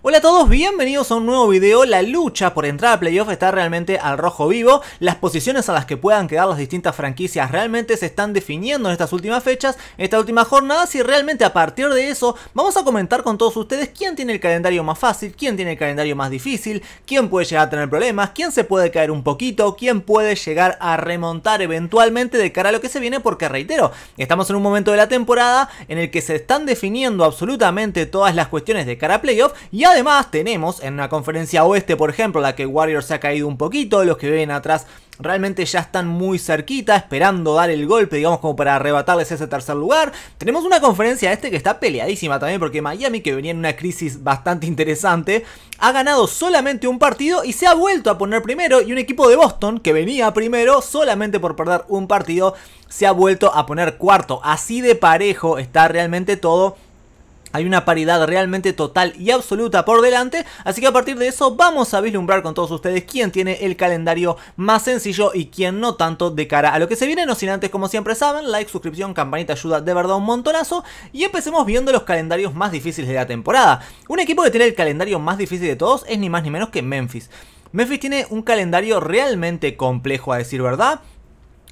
Hola a todos, bienvenidos a un nuevo video. La lucha por entrar a playoff está realmente al rojo vivo. Las posiciones a las que puedan quedar las distintas franquicias realmente se están definiendo en estas últimas fechas, en estas últimas jornadas y realmente a partir de eso vamos a comentar con todos ustedes quién tiene el calendario más fácil, quién tiene el calendario más difícil, quién puede llegar a tener problemas, quién se puede caer un poquito, quién puede llegar a remontar eventualmente de cara a lo que se viene porque reitero, estamos en un momento de la temporada en el que se están definiendo absolutamente todas las cuestiones de cara a playoff y además tenemos en la conferencia oeste, por ejemplo, la que Warriors se ha caído un poquito, los que ven atrás realmente ya están muy cerquita, esperando dar el golpe, digamos, como para arrebatarles ese tercer lugar. Tenemos una conferencia este que está peleadísima también, porque Miami, que venía en una crisis bastante interesante, ha ganado solamente un partido y se ha vuelto a poner primero. Y un equipo de Boston, que venía primero solamente por perder un partido, se ha vuelto a poner cuarto. Así de parejo está realmente todo hay una paridad realmente total y absoluta por delante, así que a partir de eso vamos a vislumbrar con todos ustedes quién tiene el calendario más sencillo y quién no tanto de cara a lo que se viene, no sin antes como siempre saben, like, suscripción, campanita ayuda de verdad un montonazo y empecemos viendo los calendarios más difíciles de la temporada. Un equipo que tiene el calendario más difícil de todos es ni más ni menos que Memphis. Memphis tiene un calendario realmente complejo a decir verdad,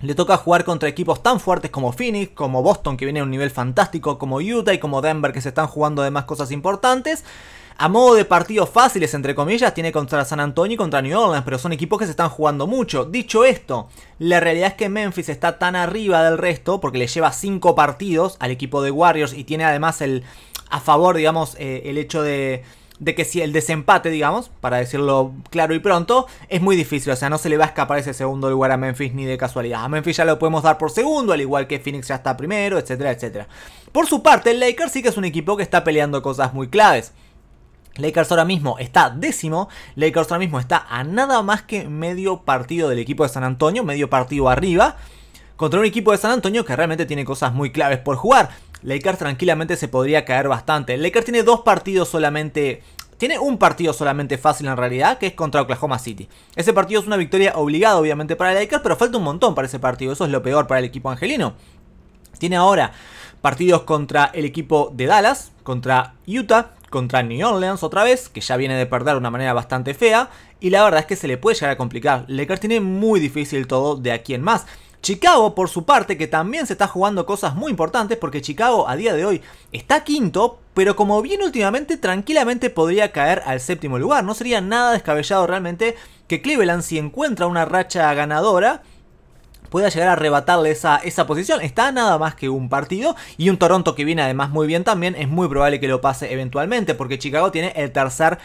le toca jugar contra equipos tan fuertes como Phoenix, como Boston que viene a un nivel fantástico, como Utah y como Denver que se están jugando además cosas importantes. A modo de partidos fáciles, entre comillas, tiene contra San Antonio y contra New Orleans, pero son equipos que se están jugando mucho. Dicho esto, la realidad es que Memphis está tan arriba del resto, porque le lleva cinco partidos al equipo de Warriors y tiene además el, a favor, digamos, eh, el hecho de, de que si el desempate, digamos, para decirlo claro y pronto, es muy difícil. O sea, no se le va a escapar ese segundo lugar a Memphis ni de casualidad. A Memphis ya lo podemos dar por segundo, al igual que Phoenix ya está primero, etcétera, etcétera. Por su parte, el Lakers sí que es un equipo que está peleando cosas muy claves. Lakers ahora mismo está décimo, Lakers ahora mismo está a nada más que medio partido del equipo de San Antonio, medio partido arriba, contra un equipo de San Antonio que realmente tiene cosas muy claves por jugar. Lakers tranquilamente se podría caer bastante. Lakers tiene dos partidos solamente tiene un partido solamente fácil en realidad, que es contra Oklahoma City. Ese partido es una victoria obligada, obviamente, para Lakers, pero falta un montón para ese partido. Eso es lo peor para el equipo angelino. Tiene ahora partidos contra el equipo de Dallas, contra Utah, contra New Orleans otra vez, que ya viene de perder de una manera bastante fea. Y la verdad es que se le puede llegar a complicar. Lakers tiene muy difícil todo de aquí en más. Chicago, por su parte, que también se está jugando cosas muy importantes, porque Chicago a día de hoy está quinto, pero como bien últimamente, tranquilamente podría caer al séptimo lugar. No sería nada descabellado realmente que Cleveland, si encuentra una racha ganadora, pueda llegar a arrebatarle esa, esa posición. Está nada más que un partido y un Toronto que viene además muy bien también, es muy probable que lo pase eventualmente porque Chicago tiene el tercer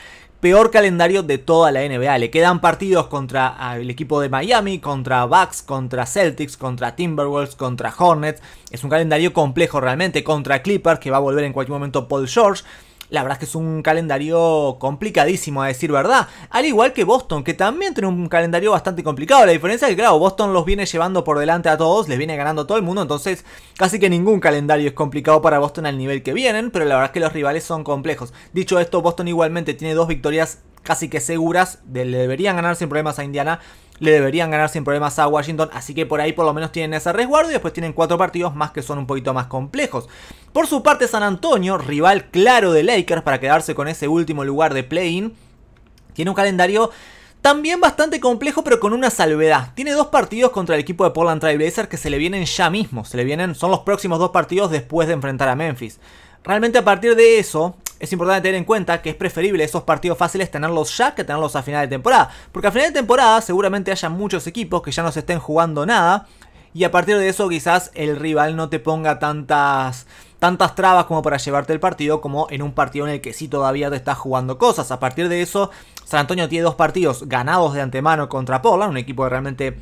peor calendario de toda la NBA. Le quedan partidos contra ah, el equipo de Miami, contra Bucks, contra Celtics, contra Timberwolves, contra Hornets. Es un calendario complejo realmente. Contra Clippers, que va a volver en cualquier momento Paul George. La verdad es que es un calendario complicadísimo a decir verdad. Al igual que Boston, que también tiene un calendario bastante complicado. La diferencia es que, claro, Boston los viene llevando por delante a todos, les viene ganando a todo el mundo. Entonces, casi que ningún calendario es complicado para Boston al nivel que vienen. Pero la verdad es que los rivales son complejos. Dicho esto, Boston igualmente tiene dos victorias casi que seguras. Le deberían ganar sin problemas a Indiana le deberían ganar sin problemas a Washington, así que por ahí por lo menos tienen ese resguardo y después tienen cuatro partidos más que son un poquito más complejos. Por su parte San Antonio, rival claro de Lakers para quedarse con ese último lugar de play-in, tiene un calendario también bastante complejo, pero con una salvedad. Tiene dos partidos contra el equipo de Portland Trailblazers que se le vienen ya mismo. Se le vienen, son los próximos dos partidos después de enfrentar a Memphis. Realmente a partir de eso, es importante tener en cuenta que es preferible esos partidos fáciles tenerlos ya que tenerlos a final de temporada. Porque a final de temporada seguramente haya muchos equipos que ya no se estén jugando nada. Y a partir de eso quizás el rival no te ponga tantas tantas trabas como para llevarte el partido como en un partido en el que sí todavía te estás jugando cosas. A partir de eso, San Antonio tiene dos partidos ganados de antemano contra Portland, un equipo realmente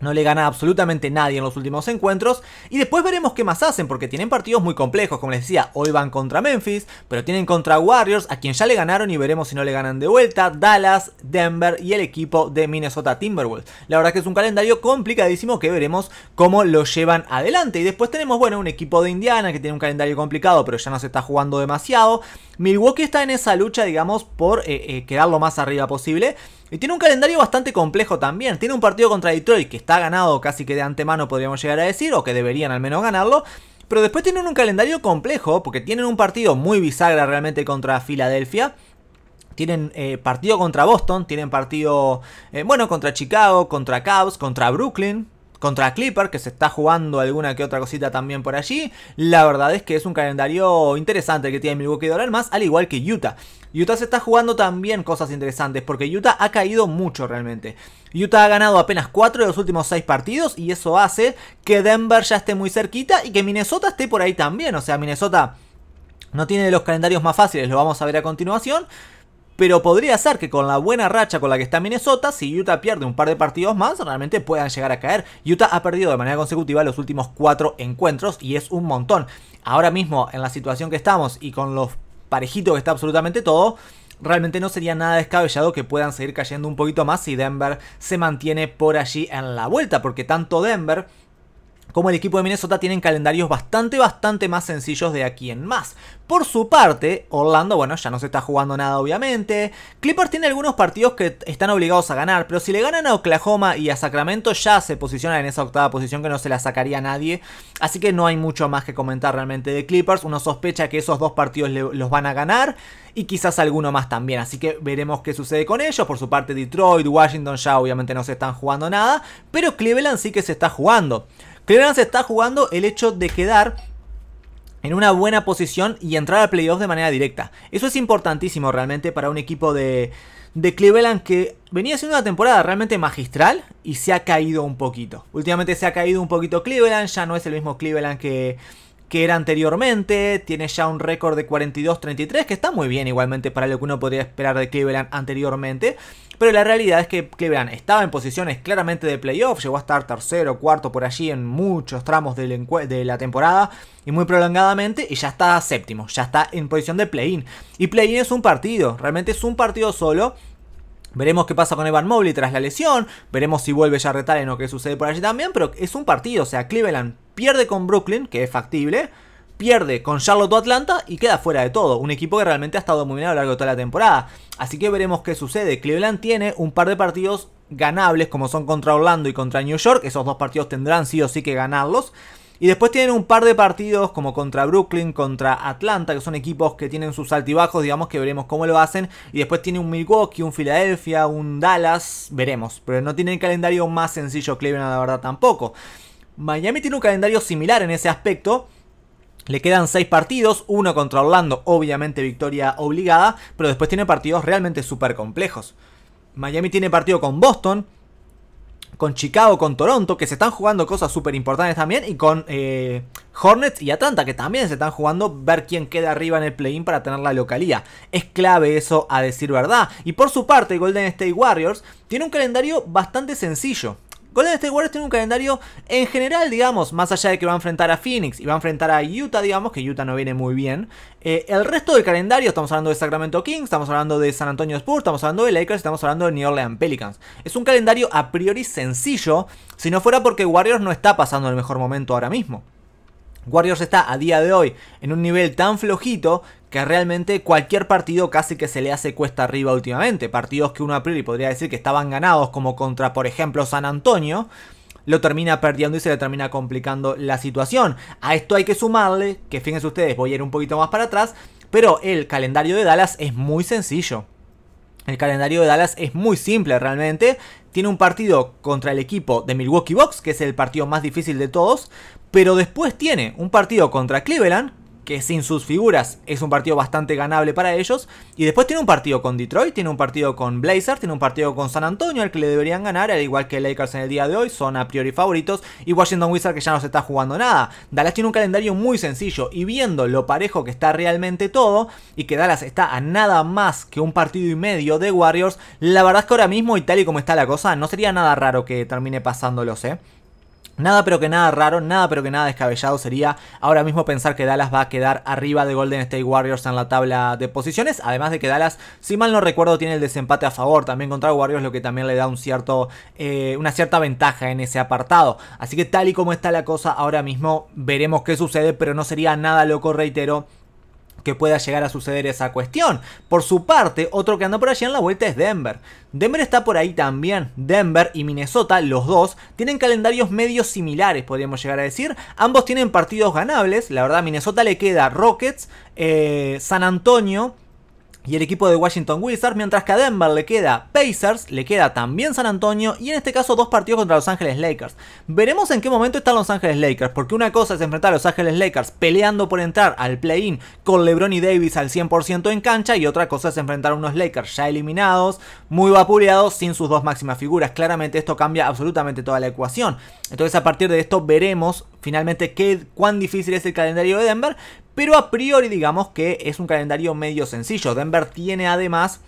no le gana absolutamente nadie en los últimos encuentros. Y después veremos qué más hacen, porque tienen partidos muy complejos. Como les decía, hoy van contra Memphis, pero tienen contra Warriors, a quien ya le ganaron y veremos si no le ganan de vuelta. Dallas, Denver y el equipo de Minnesota Timberwolves. La verdad que es un calendario complicadísimo que veremos cómo lo llevan adelante. Y después tenemos, bueno, un equipo de Indiana que tiene un calendario complicado, pero ya no se está jugando demasiado. Milwaukee está en esa lucha, digamos, por eh, eh, quedar lo más arriba posible. Y tiene un calendario bastante complejo también. Tiene un partido contra Detroit que está ganado casi que de antemano podríamos llegar a decir, o que deberían al menos ganarlo. Pero después tienen un calendario complejo, porque tienen un partido muy bisagra realmente contra Filadelfia. Tienen eh, partido contra Boston, tienen partido, eh, bueno, contra Chicago, contra Cubs, contra Brooklyn contra Clipper, que se está jugando alguna que otra cosita también por allí. La verdad es que es un calendario interesante que tiene Milwaukee Dollar más, al igual que Utah. Utah se está jugando también cosas interesantes, porque Utah ha caído mucho realmente. Utah ha ganado apenas 4 de los últimos 6 partidos y eso hace que Denver ya esté muy cerquita y que Minnesota esté por ahí también. O sea, Minnesota no tiene los calendarios más fáciles, lo vamos a ver a continuación pero podría ser que con la buena racha con la que está Minnesota, si Utah pierde un par de partidos más, realmente puedan llegar a caer. Utah ha perdido de manera consecutiva los últimos cuatro encuentros y es un montón. Ahora mismo, en la situación que estamos y con los parejitos que está absolutamente todo, realmente no sería nada descabellado que puedan seguir cayendo un poquito más si Denver se mantiene por allí en la vuelta, porque tanto Denver como el equipo de Minnesota tienen calendarios bastante, bastante más sencillos de aquí en más. Por su parte, Orlando, bueno, ya no se está jugando nada obviamente. Clippers tiene algunos partidos que están obligados a ganar, pero si le ganan a Oklahoma y a Sacramento ya se posiciona en esa octava posición que no se la sacaría nadie. Así que no hay mucho más que comentar realmente de Clippers. Uno sospecha que esos dos partidos los van a ganar y quizás alguno más también. Así que veremos qué sucede con ellos. Por su parte, Detroit, Washington ya obviamente no se están jugando nada, pero Cleveland sí que se está jugando. Cleveland se está jugando el hecho de quedar en una buena posición y entrar al playoff de manera directa. Eso es importantísimo realmente para un equipo de, de Cleveland que venía siendo una temporada realmente magistral y se ha caído un poquito. Últimamente se ha caído un poquito Cleveland, ya no es el mismo Cleveland que que era anteriormente, tiene ya un récord de 42-33, que está muy bien igualmente para lo que uno podría esperar de Cleveland anteriormente, pero la realidad es que Cleveland estaba en posiciones claramente de playoff, llegó a estar tercero, cuarto por allí en muchos tramos de la temporada y muy prolongadamente y ya está séptimo, ya está en posición de play-in. Y play-in es un partido, realmente es un partido solo Veremos qué pasa con Evan Mobley tras la lesión. Veremos si vuelve ya en o qué sucede por allí también. Pero es un partido. O sea, Cleveland Pierde con Brooklyn, que es factible, pierde con Charlotte o Atlanta y queda fuera de todo. Un equipo que realmente ha estado bien a lo largo de toda la temporada. Así que veremos qué sucede. Cleveland tiene un par de partidos ganables como son contra Orlando y contra New York. Esos dos partidos tendrán sí o sí que ganarlos. Y después tienen un par de partidos como contra Brooklyn, contra Atlanta, que son equipos que tienen sus altibajos, digamos que veremos cómo lo hacen. Y después tiene un Milwaukee, un Philadelphia, un Dallas, veremos. Pero no tiene el calendario más sencillo Cleveland, la verdad tampoco. Miami tiene un calendario similar en ese aspecto. Le quedan 6 partidos, uno contra Orlando, obviamente victoria obligada, pero después tiene partidos realmente súper complejos. Miami tiene partido con Boston, con Chicago, con Toronto, que se están jugando cosas súper importantes también, y con eh, Hornets y Atlanta, que también se están jugando ver quién queda arriba en el play-in para tener la localía. Es clave eso a decir verdad. Y por su parte, Golden State Warriors tiene un calendario bastante sencillo. Golden State Warriors tiene un calendario en general, digamos, más allá de que va a enfrentar a Phoenix y va a enfrentar a Utah, digamos, que Utah no viene muy bien. Eh, el resto del calendario, estamos hablando de Sacramento Kings, estamos hablando de San Antonio Spurs, estamos hablando de Lakers, estamos hablando de New Orleans Pelicans. Es un calendario a priori sencillo, si no fuera porque Warriors no está pasando el mejor momento ahora mismo. Warriors está a día de hoy en un nivel tan flojito que realmente cualquier partido casi que se le hace cuesta arriba últimamente. Partidos que uno a priori podría decir que estaban ganados, como contra, por ejemplo, San Antonio, lo termina perdiendo y se le termina complicando la situación. A esto hay que sumarle, que fíjense ustedes, voy a ir un poquito más para atrás, pero el calendario de Dallas es muy sencillo. El calendario de Dallas es muy simple realmente. Tiene un partido contra el equipo de Milwaukee Bucks, que es el partido más difícil de todos. Pero después tiene un partido contra Cleveland, que sin sus figuras es un partido bastante ganable para ellos. Y después tiene un partido con Detroit, tiene un partido con Blazer, tiene un partido con San Antonio, al que le deberían ganar, al igual que Lakers en el día de hoy, son a priori favoritos. Y Washington Wizards que ya no se está jugando nada. Dallas tiene un calendario muy sencillo y viendo lo parejo que está realmente todo y que Dallas está a nada más que un partido y medio de Warriors, la verdad es que ahora mismo y tal y como está la cosa, no sería nada raro que termine pasándolos, ¿eh? Nada pero que nada raro, nada pero que nada descabellado sería ahora mismo pensar que Dallas va a quedar arriba de Golden State Warriors en la tabla de posiciones. Además de que Dallas, si mal no recuerdo, tiene el desempate a favor también contra Warriors, lo que también le da un cierto, eh, una cierta ventaja en ese apartado. Así que tal y como está la cosa ahora mismo, veremos qué sucede, pero no sería nada loco, reitero que pueda llegar a suceder esa cuestión. Por su parte, otro que anda por allí en la vuelta es Denver. Denver está por ahí también. Denver y Minnesota, los dos, tienen calendarios medios similares, podríamos llegar a decir. Ambos tienen partidos ganables. La verdad, a Minnesota le queda Rockets, eh, San Antonio, y el equipo de Washington Wizards, mientras que a Denver le queda Pacers, le queda también San Antonio y en este caso dos partidos contra Los Ángeles Lakers. Veremos en qué momento están Los Ángeles Lakers, porque una cosa es enfrentar a Los Ángeles Lakers peleando por entrar al play-in con LeBron y Davis al 100% en cancha y otra cosa es enfrentar a unos Lakers ya eliminados, muy vapuleados, sin sus dos máximas figuras. Claramente esto cambia absolutamente toda la ecuación. Entonces a partir de esto veremos finalmente qué, cuán difícil es el calendario de Denver, pero a priori digamos que es un calendario medio sencillo. Denver tiene además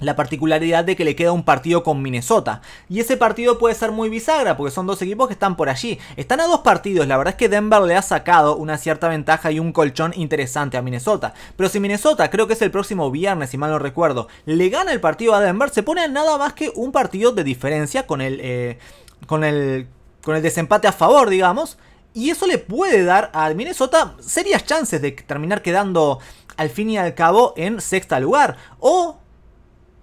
la particularidad de que le queda un partido con Minnesota. Y ese partido puede ser muy bisagra, porque son dos equipos que están por allí. Están a dos partidos, la verdad es que Denver le ha sacado una cierta ventaja y un colchón interesante a Minnesota. Pero si Minnesota, creo que es el próximo viernes, si mal no recuerdo, le gana el partido a Denver, se pone nada más que un partido de diferencia con el... Eh, con el. con el desempate a favor, digamos y eso le puede dar a Minnesota serias chances de terminar quedando al fin y al cabo en sexta lugar. O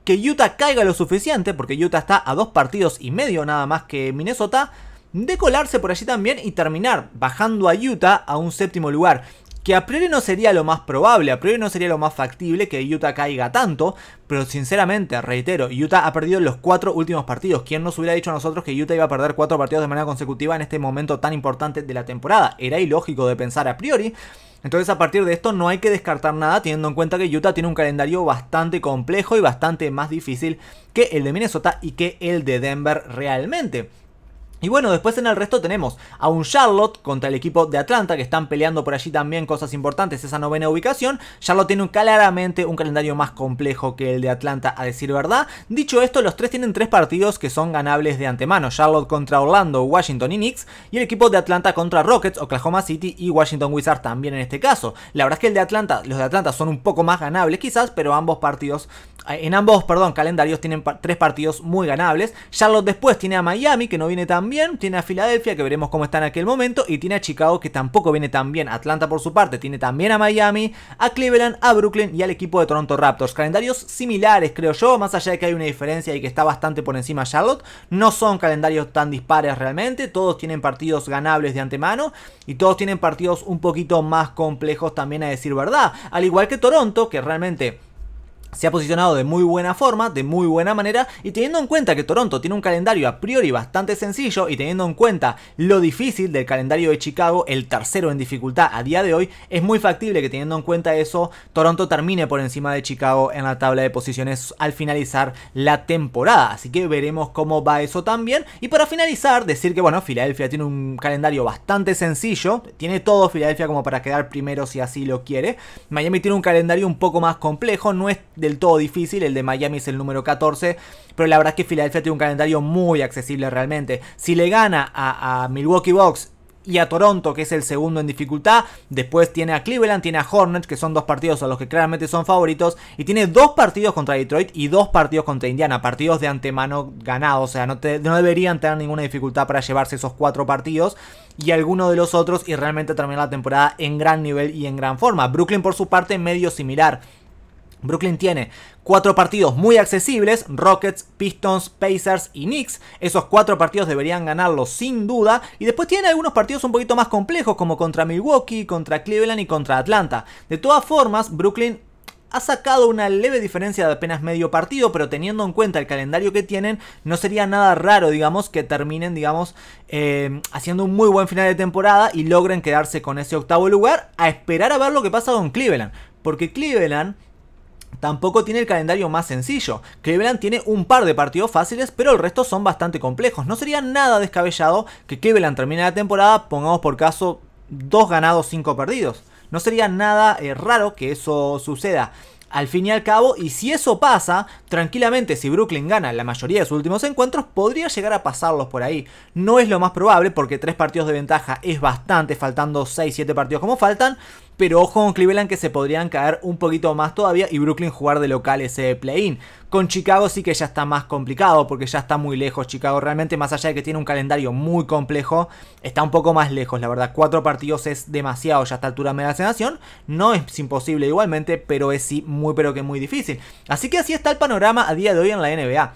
que Utah caiga lo suficiente, porque Utah está a dos partidos y medio nada más que Minnesota, de colarse por allí también y terminar bajando a Utah a un séptimo lugar que a priori no sería lo más probable, a priori no sería lo más factible que Utah caiga tanto, pero sinceramente, reitero, Utah ha perdido los cuatro últimos partidos. ¿Quién nos hubiera dicho a nosotros que Utah iba a perder cuatro partidos de manera consecutiva en este momento tan importante de la temporada? Era ilógico de pensar a priori. Entonces a partir de esto no hay que descartar nada teniendo en cuenta que Utah tiene un calendario bastante complejo y bastante más difícil que el de Minnesota y que el de Denver realmente. Y bueno, después en el resto tenemos a un Charlotte contra el equipo de Atlanta que están peleando por allí también cosas importantes, esa novena ubicación. Charlotte tiene claramente un calendario más complejo que el de Atlanta, a decir verdad. Dicho esto, los tres tienen tres partidos que son ganables de antemano. Charlotte contra Orlando, Washington y Knicks y el equipo de Atlanta contra Rockets, Oklahoma City y Washington Wizards también en este caso. La verdad es que el de Atlanta, los de Atlanta son un poco más ganables quizás, pero ambos partidos eh, en ambos, perdón, calendarios tienen tres partidos muy ganables. Charlotte después tiene a Miami, que no viene tan bien, tiene a Filadelfia, que veremos cómo está en aquel momento, y tiene a Chicago, que tampoco viene tan bien. Atlanta, por su parte, tiene también a Miami, a Cleveland, a Brooklyn y al equipo de Toronto Raptors. Calendarios similares, creo yo, más allá de que hay una diferencia y que está bastante por encima Charlotte. No son calendarios tan dispares realmente, todos tienen partidos ganables de antemano y todos tienen partidos un poquito más complejos también a decir verdad. Al igual que Toronto, que realmente se ha posicionado de muy buena forma, de muy buena manera, y teniendo en cuenta que Toronto tiene un calendario a priori bastante sencillo, y teniendo en cuenta lo difícil del calendario de Chicago, el tercero en dificultad a día de hoy, es muy factible que teniendo en cuenta eso, Toronto termine por encima de Chicago en la tabla de posiciones al finalizar la temporada. Así que veremos cómo va eso también. Y para finalizar, decir que bueno, Filadelfia tiene un calendario bastante sencillo, tiene todo Filadelfia como para quedar primero si así lo quiere. Miami tiene un calendario un poco más complejo, no es del todo difícil, el de Miami es el número 14, pero la verdad es que Filadelfia tiene un calendario muy accesible realmente. Si le gana a, Milwaukee Bucks y a Toronto, que es el segundo en dificultad. Después tiene a Cleveland, tiene a Hornets, que son dos partidos a los que claramente son favoritos. Y tiene dos partidos contra Detroit y dos partidos contra Indiana. Partidos de antemano ganados. O sea, no, no deberían tener ninguna dificultad para llevarse esos cuatro partidos. Y alguno de los otros y realmente terminar la temporada en gran nivel y en gran forma. Brooklyn por su parte medio similar. Brooklyn tiene cuatro partidos muy accesibles, Rockets, Pistons, Pacers y Knicks. Esos cuatro partidos deberían ganarlos sin duda. Y después tiene algunos partidos un poquito más complejos como contra Milwaukee, contra Cleveland y contra Atlanta. De todas formas, Brooklyn ha sacado una leve diferencia de apenas medio partido, pero teniendo en cuenta el calendario que tienen, no sería nada raro, digamos, que terminen, digamos, eh, haciendo un muy buen final de temporada y logren quedarse con ese octavo lugar a esperar a ver lo que pasa con Cleveland. Porque Cleveland Tampoco tiene el calendario más sencillo. Cleveland tiene un par de partidos fáciles, pero el resto son bastante complejos. No sería nada descabellado que Cleveland termine la temporada, pongamos por caso, dos ganados, cinco perdidos. No sería nada eh, raro que eso suceda. Al fin y al cabo, y si eso pasa, tranquilamente si Brooklyn gana la mayoría de sus últimos encuentros, podría llegar a pasarlos por ahí. No es lo más probable porque tres partidos de ventaja es bastante, faltando 6-7 partidos como faltan, pero ojo con Cleveland que se podrían caer un poquito más todavía y Brooklyn jugar de local ese play-in. Con Chicago sí que ya está más complicado porque ya está muy lejos Chicago realmente, más allá de que tiene un calendario muy complejo, está un poco más lejos, la verdad. Cuatro partidos es demasiado ya a esta altura de la no es imposible igualmente, pero es sí muy pero que muy difícil. Así que así está el panorama a día de hoy en la NBA.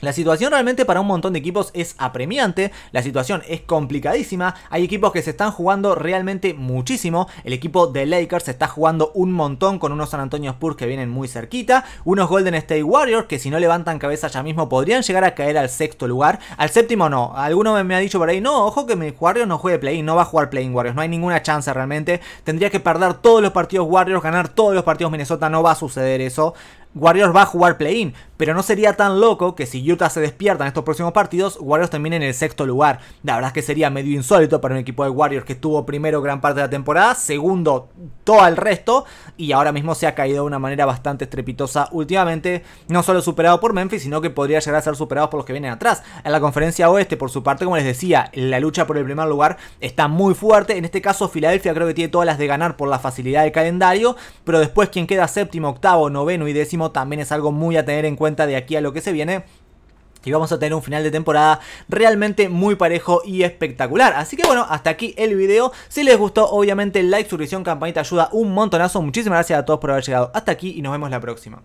La situación realmente para un montón de equipos es apremiante, la situación es complicadísima, hay equipos que se están jugando realmente muchísimo, el equipo de Lakers se está jugando un montón con unos San Antonio Spurs que vienen muy cerquita, unos Golden State Warriors que si no levantan cabeza ya mismo podrían llegar a caer al sexto lugar, al séptimo no, alguno me ha dicho por ahí, no, ojo que mi Warriors no juegue play, no va a jugar play Warriors, no hay ninguna chance realmente, tendría que perder todos los partidos Warriors, ganar todos los partidos Minnesota, no va a suceder eso, Warriors va a jugar play-in, pero no sería tan loco que si Utah se despierta en estos próximos partidos, Warriors termine en el sexto lugar. La verdad es que sería medio insólito para un equipo de Warriors que estuvo primero gran parte de la temporada, segundo todo el resto, y ahora mismo se ha caído de una manera bastante estrepitosa últimamente, no solo superado por Memphis, sino que podría llegar a ser superado por los que vienen atrás. En la conferencia oeste, por su parte, como les decía, la lucha por el primer lugar está muy fuerte, en este caso Filadelfia creo que tiene todas las de ganar por la facilidad del calendario, pero después quien queda séptimo, octavo, noveno y décimo también es algo muy a tener en cuenta de aquí a lo que se viene. Y vamos a tener un final de temporada realmente muy parejo y espectacular. Así que bueno, hasta aquí el video. Si les gustó, obviamente like, suscripción, campanita ayuda un montonazo. Muchísimas gracias a todos por haber llegado hasta aquí y nos vemos la próxima.